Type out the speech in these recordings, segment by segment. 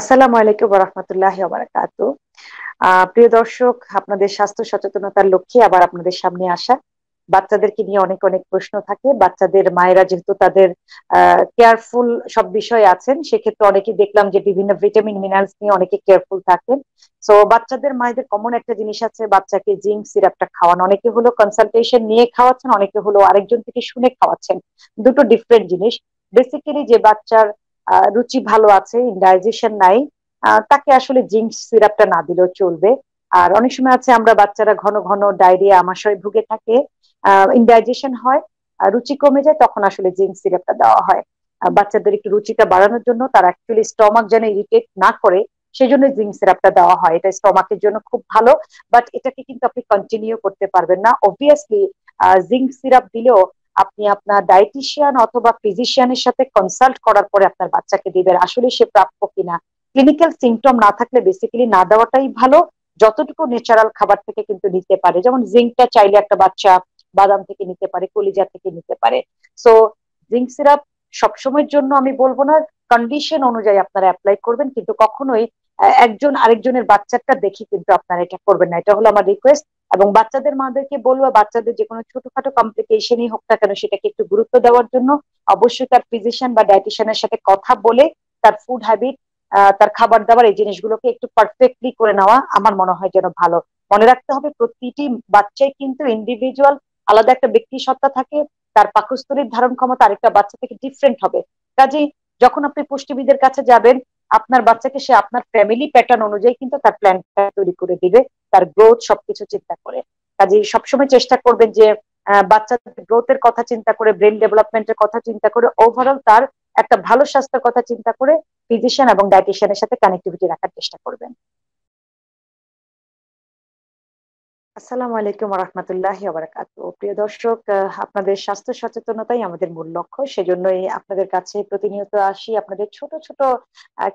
আসসালামু আলাইকুম রহমতুল্লাহ আহ প্রিয় দর্শক আপনাদের স্বাস্থ্য সচেতনতার লক্ষ্যে আবার আপনাদের সামনে আসা বাচ্চাদেরকে নিয়ে অনেক অনেক প্রশ্ন থাকে বাচ্চাদের মায়েরা যেহেতু তাদের কেয়ারফুল সব বিষয়ে আছেন সেক্ষেত্রে অনেকে দেখলাম যে বিভিন্ন ভিটামিন মিনারেলস নিয়ে অনেকে কেয়ারফুল থাকেন সো বাচ্চাদের মায়েদের কমন একটা জিনিস আছে বাচ্চাকে জিঙ্ক সিরাপটা খাওয়ান অনেকে হলো কনসালটেশন নিয়ে খাওয়াচ্ছেন অনেকে হলো আরেকজন থেকে শুনে খাওয়াচ্ছেন দুটো ডিফারেন্ট জিনিস বেসিক্যালি যে বাচ্চার রুচি ভালো আছে ইন্ডাইজেশন নাই তাকে আসলে জিঙ্ক সিরাপটা না দিলেও চলবে আর অনেক সময় আছে আমরা বাচ্চারা ঘন ঘন ডায়রিয়া আমাশয় ভুগে থাকে ইন্ডাইজেশন হয় রুচি কমে যায় তখন আসলে জিঙ্ক সিরাপটা দেওয়া হয় বাচ্চাদের একটু রুচিটা বাড়ানোর জন্য তার অ্যাকচুয়ালি স্টমাক যেন ইরিটেট না করে সেই জন্য জিঙ্ক সিরাপটা দেওয়া হয় এটা স্টমাকের জন্য খুব ভালো বাট এটাকে কিন্তু আপনি কন্টিনিউ করতে পারবেন না অবভিয়াসলি জিঙ্ক সিরাপ দিলেও আপনি আপনার ডায়েটিশিয়ান অথবা ফিজিশিয়ানের সাথে কনসাল্ট করার পরে আপনার বাচ্চাকে দিবেন আসলে সে প্রাপ্য কিনা ক্লিনিক্যাল সিমটম না থাকলে বেসিক্যালি না দেওয়াটাই ভালো যতটুকু ন্যাচারাল খাবার থেকে কিন্তু নিতে পারে যেমন জিঙ্কটা চাইলে একটা বাচ্চা বাদাম থেকে নিতে পারে কলিজা থেকে নিতে পারে সো জিঙ্ক সিরাপ সবসময়ের জন্য আমি বলবো না কন্ডিশন অনুযায়ী আপনারা অ্যাপ্লাই করবেন কিন্তু কখনোই একজন আরেকজনের বাচ্চাটা দেখি কিন্তু আপনারা এটা করবেন না এটা হলো আমার রিকোয়েস্ট এবং বাচ্চাদের মাদেরকে বলবো বাচ্চাদের যে কোনো ছোটখাটো কমপ্লিকেশনই হোক না কেন সেটাকে একটু গুরুত্ব দেওয়ার জন্য অবশ্যই তার ফিজিশিয়ান বা ডায়েটিশিয়ানের সাথে কথা বলে তার ফুড হ্যাবিট তার খাবার দাবার এই জিনিসগুলোকে একটু পারফেক্টলি করে নেওয়া আমার মনে হয় যেন ভালো মনে রাখতে হবে প্রতিটি বাচ্চাই কিন্তু ইন্ডিভিজুয়াল আলাদা একটা ব্যক্তি সত্তা থাকে তার পাকস্থলীর ধারণ ক্ষমতা আরেকটা বাচ্চা থেকে ডিফারেন্ট হবে কাজেই যখন আপনি পুষ্টিবিদের কাছে যাবেন আপনার বাচ্চাকে সে আপনার ফ্যামিলি প্যাটার্ন অনুযায়ী কিন্তু তার প্ল্যান তৈরি করে দিবে তার গ্রোথ সবকিছু চিন্তা করে কাজে সবসময় চেষ্টা করবেন যে বাচ্চাদের গ্রোথের কথা চিন্তা করে ব্রেন ডেভেলপমেন্টের কথা চিন্তা করে ওভারঅল তার একটা ভালো স্বাস্থ্যের কথা চিন্তা করে ফিজিশিয়ান এবং ডায়েটিশিয়ানের সাথে কানেক্টিভিটি রাখার চেষ্টা করবেন আসসালামু আলাইকুম রহমতুল্লাহ আবরাকাত প্রিয় দর্শক আপনাদের স্বাস্থ্য সচেতনতাই আমাদের মূল লক্ষ্য সেজন্যই আপনাদের কাছে প্রতিনিয়ত আসি আপনাদের ছোট ছোট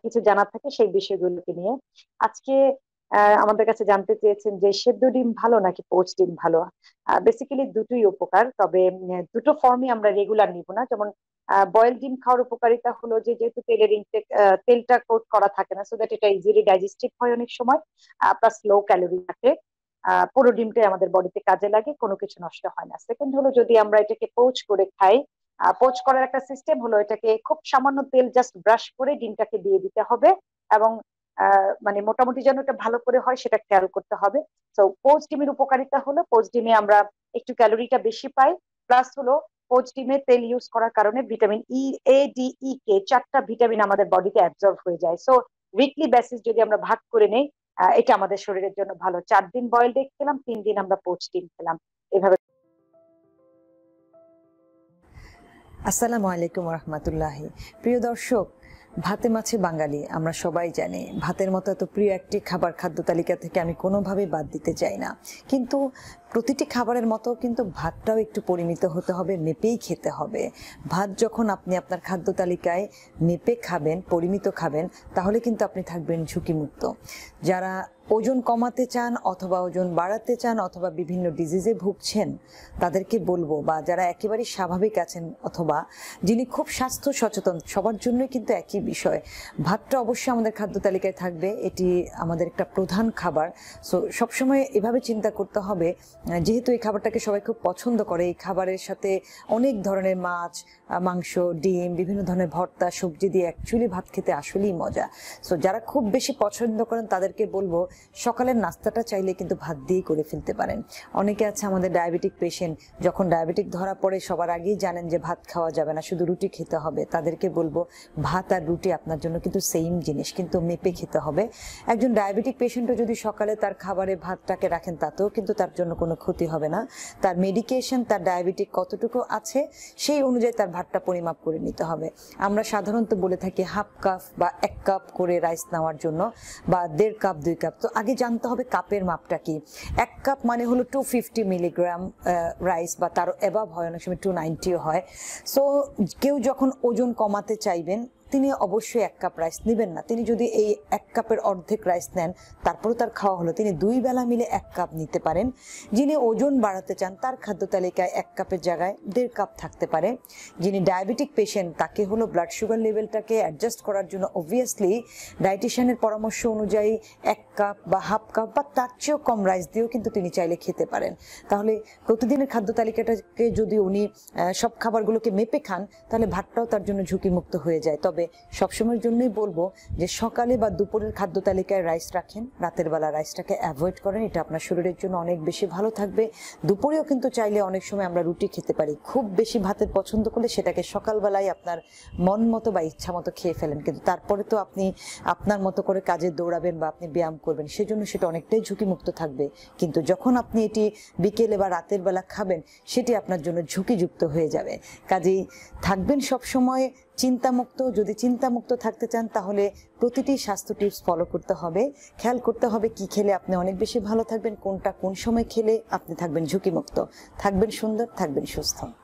কিছু জানার থাকে সেই বিষয়গুলোকে নিয়ে আজকে আমাদের কাছে জানতে চেয়েছেন যে সেদ্ধ ডিম ভালো নাকি পোচ ডিম ভালো বেসিক্যালি দুটোই উপকার তবে দুটো ফর্মই আমরা রেগুলার নিব না যেমন বয়েল ডিম খাওয়ার উপকারিতা হলো যে যেহেতু তেলের ইনটেক তেলটা কোট করা থাকে না সো দ্যাট এটা ইজিলি ডাইজেস্টিভ হয় অনেক সময় প্লাস লো ক্যালোরি থাকে পুরো ডিমটাই আমাদের বডিতে কাজে লাগে কোনো কিছু নষ্ট হয় না সেকেন্ড হলো যদি আমরা এটাকে পোচ করে খাই পোচ করার একটা সিস্টেম হলো এটাকে খুব সামান্য তেল জাস্ট ব্রাশ করে ডিমটাকে দিয়ে দিতে হবে এবং মানে মোটামুটি যেন এটা ভালো করে হয় সেটা খেয়াল করতে হবে তো পোচ ডিমের উপকারিতা হলো পোচ ডিমে আমরা একটু ক্যালোরিটা বেশি পাই প্লাস হলো পোচ ডিমে তেল ইউজ করার কারণে vitamin E A D E কে চারটা ভিটামিন আমাদের বডিতে অ্যাবজর্ব হয়ে যায় সো উইকলি বেসিস যদি আমরা ভাগ করে নেই এটা আমাদের শরীরের জন্য ভালো চার দিন বয়েলড এগ খেলাম তিন দিন আমরা পোচ ডিম খেলাম এভাবে আসসালামু আলাইকুম রহমতুল্লাহি প্রিয় দর্শক ভাতে মাছে বাঙালি আমরা সবাই জানি ভাতের মতো এত প্রিয় একটি খাবার খাদ্য তালিকা থেকে আমি কোনোভাবেই বাদ দিতে চাই না কিন্তু প্রতিটি খাবারের মতো কিন্তু ভাতটাও একটু পরিমিত হতে হবে মেপেই খেতে হবে ভাত যখন আপনি আপনার খাদ্য তালিকায় মেপে খাবেন পরিমিত খাবেন তাহলে কিন্তু আপনি থাকবেন ঝুঁকিমুক্ত যারা ওজন কমাতে চান অথবা ওজন বাড়াতে চান অথবা বিভিন্ন ডিজিজে ভুগছেন তাদেরকে বলবো বা যারা একেবারেই স্বাভাবিক আছেন অথবা যিনি খুব স্বাস্থ্য সচেতন সবার জন্যই কিন্তু একই বিষয় ভাতটা অবশ্যই আমাদের খাদ্য তালিকায় থাকবে এটি আমাদের একটা প্রধান খাবার সো সবসময় এভাবে চিন্তা করতে হবে যেহেতু এই খাবারটাকে সবাই খুব পছন্দ করে এই খাবারের সাথে অনেক ধরনের মাছ মাংস ডিম বিভিন্ন ধরনের ভর্তা সবজি দিয়ে অ্যাকচুয়ালি ভাত খেতে আসলেই মজা সো যারা খুব বেশি পছন্দ করেন তাদেরকে বলবো সকালের নাস্তাটা চাইলে কিন্তু ভাত দিয়েই করে ফেলতে পারেন অনেকে আছে আমাদের ডায়াবেটিক পেশেন্ট যখন ডায়াবেটিক ধরা পড়ে সবার আগেই জানেন যে ভাত খাওয়া যাবে না শুধু রুটি খেতে হবে তাদেরকে বলবো ভাত আর রুটি আপনার জন্য কিন্তু সেম জিনিস কিন্তু মেপে খেতে হবে একজন ডায়াবেটিক পেশেন্টও যদি সকালে তার খাবারে ভাতটাকে রাখেন তাতেও কিন্তু তার জন্য কোনো কোনো ক্ষতি হবে না তার মেডিকেশন তার ডায়াবেটিক কতটুকু আছে সেই অনুযায়ী তার ভাতটা পরিমাপ করে নিতে হবে আমরা সাধারণত বলে থাকি হাফ কাপ বা এক কাপ করে রাইস নেওয়ার জন্য বা দেড় কাপ দুই কাপ তো আগে জানতে হবে কাপের মাপটা কি এক কাপ মানে হলো টু ফিফটি মিলিগ্রাম রাইস বা তারও অ্যাবাব হয় অনেক সময় টু নাইনটিও হয় সো কেউ যখন ওজন কমাতে চাইবেন তিনি অবশ্যই এক কাপ রাইস নেবেন না তিনি যদি এই এক কাপের অর্ধেক রাইস নেন তারপরও তার খাওয়া হলো তিনি দুই বেলা মিলে এক কাপ নিতে পারেন যিনি ওজন বাড়াতে চান তার খাদ্য তালিকায় এক কাপের জায়গায় দেড় কাপ থাকতে পারে যিনি ডায়াবেটিক পেশেন্ট তাকে হলো ব্লাড সুগার লেভেলটাকে অ্যাডজাস্ট করার জন্য অবভিয়াসলি ডায়েটিশিয়ানের পরামর্শ অনুযায়ী এক কাপ বা হাফ কাপ বা তার চেয়েও কম রাইস দিয়েও কিন্তু তিনি চাইলে খেতে পারেন তাহলে প্রতিদিনের খাদ্য তালিকাটাকে যদি উনি সব খাবারগুলোকে মেপে খান তাহলে ভাতটাও তার জন্য ঝুঁকিমুক্ত হয়ে যায় তবে সবসময়ের জন্যই বলবো যে সকালে বা দুপুরের খাদ্য তালিকায় রাইস রাখেন রাতের বেলা রাইসটাকে অ্যাভয়েড করেন এটা আপনার শরীরের জন্য অনেক বেশি ভালো থাকবে দুপুরেও কিন্তু চাইলে অনেক সময় আমরা রুটি খেতে পারি খুব বেশি ভাতের পছন্দ করলে সেটাকে সকালবেলায় আপনার মন মতো বা ইচ্ছা মতো খেয়ে ফেলেন কিন্তু তারপরে তো আপনি আপনার মতো করে কাজে দৌড়াবেন বা আপনি ব্যায়াম করবেন সেজন্য সেটা অনেকটাই ঝুঁকিমুক্ত থাকবে কিন্তু যখন আপনি এটি বিকেলে বা রাতের বেলা খাবেন সেটি আপনার জন্য ঝুঁকিযুক্ত হয়ে যাবে কাজেই থাকবেন সবসময় চিন্তামুক্ত যদি চিন্তামুক্ত থাকতে চান তাহলে প্রতিটি স্বাস্থ্য টিপস ফলো করতে হবে খেয়াল করতে হবে কি খেলে আপনি অনেক বেশি ভালো থাকবেন কোনটা কোন সময় খেলে আপনি থাকবেন ঝুঁকিমুক্ত থাকবেন সুন্দর থাকবেন সুস্থ